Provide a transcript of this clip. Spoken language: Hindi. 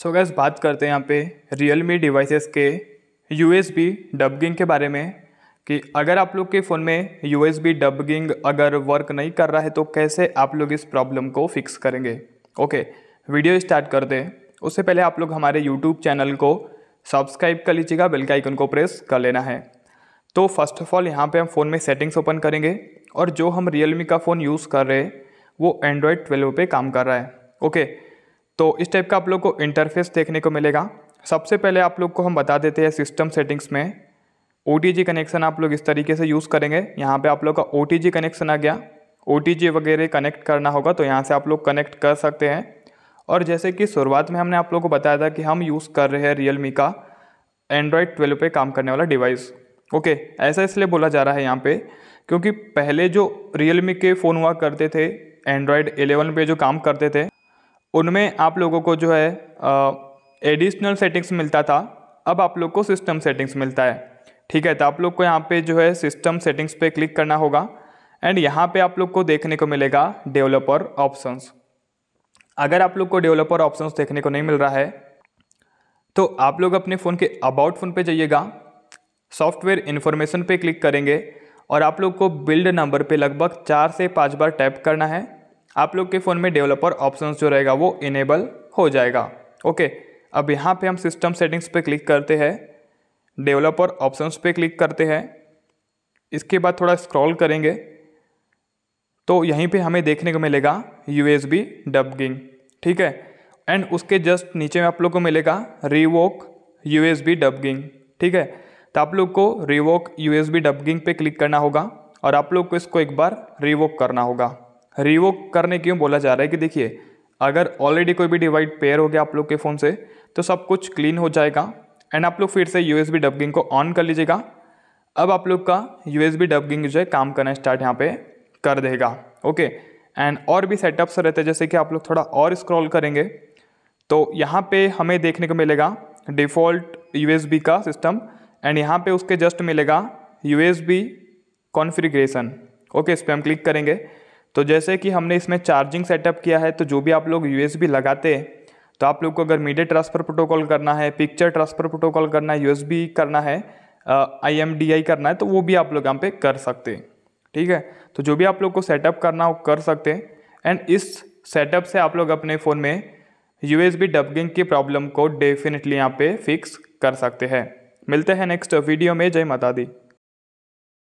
सो so गैस बात करते हैं यहाँ पे रियल मी डिवाइसेस के यू एस बी डबगिंग के बारे में कि अगर आप लोग के फ़ोन में यू एस बी डबगिंग अगर वर्क नहीं कर रहा है तो कैसे आप लोग इस प्रॉब्लम को फिक्स करेंगे ओके वीडियो स्टार्ट कर दें उससे पहले आप लोग हमारे यूट्यूब चैनल को सब्सक्राइब कर लीजिएगा बेल के आइकन को प्रेस कर लेना है तो फर्स्ट ऑफ ऑल यहाँ पे हम फ़ोन में सेटिंग्स ओपन करेंगे और जो हम मी का फ़ोन यूज़ कर रहे हैं वो एंड्रॉयड ट्वेल्व पे काम कर रहा है ओके okay, तो इस टाइप का आप लोग को इंटरफेस देखने को मिलेगा सबसे पहले आप लोग को हम बता देते हैं सिस्टम सेटिंग्स में ओ कनेक्शन आप लोग इस तरीके से यूज़ करेंगे यहाँ पे आप लोग का ओ कनेक्शन आ गया ओ वगैरह कनेक्ट करना होगा तो यहाँ से आप लोग कनेक्ट कर सकते हैं और जैसे कि शुरुआत में हमने आप लोग को बताया था कि हम यूज़ कर रहे हैं रियल का एंड्रॉयड ट्वेल्व पे काम करने वाला डिवाइस ओके ऐसा इसलिए बोला जा रहा है यहाँ पे क्योंकि पहले जो रियल के फ़ोन हुआ करते थे एंड्रॉयड एलेवन पे जो काम करते थे उनमें आप लोगों को जो है एडिशनल सेटिंग्स मिलता था अब आप लोग को सिस्टम सेटिंग्स मिलता है ठीक है तो आप लोग को यहाँ पे जो है सिस्टम सेटिंग्स पे क्लिक करना होगा एंड यहाँ पे आप लोग को देखने को मिलेगा डेवलपर ऑप्शंस अगर आप लोग को डेवलपर ऑप्शंस देखने को नहीं मिल रहा है तो आप लोग अपने फ़ोन के अबाउट फ़ोन पे जाइएगा सॉफ्टवेयर इन्फॉर्मेशन पे क्लिक करेंगे और आप लोग को बिल्ड नंबर पे लगभग चार से पाँच बार टैप करना है आप लोग के फ़ोन में डेवलपर ऑप्शन जो रहेगा वो इनेबल हो जाएगा ओके अब यहाँ पे हम सिस्टम सेटिंग्स पे क्लिक करते हैं डेवलपर ऑप्शंस पे क्लिक करते हैं इसके बाद थोड़ा स्क्रॉल करेंगे तो यहीं पे हमें देखने को मिलेगा यू एस बी डबगिंग ठीक है एंड उसके जस्ट नीचे में आप लोग को मिलेगा revoke U S B debugging ठीक है तो आप लोग को revoke U S B debugging click करना होगा और आप लोग को इसको एक बार रिवोक करना होगा रिवोक करने क्यों बोला जा रहा है कि देखिए अगर ऑलरेडी कोई भी डिवाइड पेयर हो गया आप लोग के फ़ोन से तो सब कुछ क्लीन हो जाएगा एंड आप लोग फिर से यू एस को ऑन कर लीजिएगा अब आप लोग का यू एस जो है काम करना स्टार्ट यहाँ पे कर देगा ओके एंड और भी सेटअप्स रहते हैं जैसे कि आप लोग थोड़ा और स्क्रॉल करेंगे तो यहाँ पे हमें देखने को मिलेगा डिफ़ॉल्ट यू का सिस्टम एंड यहाँ पे उसके जस्ट मिलेगा यू एस ओके इस पर हम क्लिक करेंगे तो जैसे कि हमने इसमें चार्जिंग सेटअप किया है तो जो भी आप लोग यू लगाते तो आप लोग को अगर मीडिया ट्रांसफ़र प्रोटोकॉल करना है पिक्चर ट्रांसफ़र प्रोटोकॉल करना है यू करना है आई करना है तो वो भी आप लोग यहाँ पे कर सकते हैं ठीक है तो जो भी आप लोग को सेटअप करना हो कर सकते हैं एंड इस सेटअप से आप लोग अपने फ़ोन में यू एस डबगिंग की प्रॉब्लम को डेफिनेटली यहाँ पे फिक्स कर सकते हैं मिलते हैं नेक्स्ट वीडियो में जय माता दी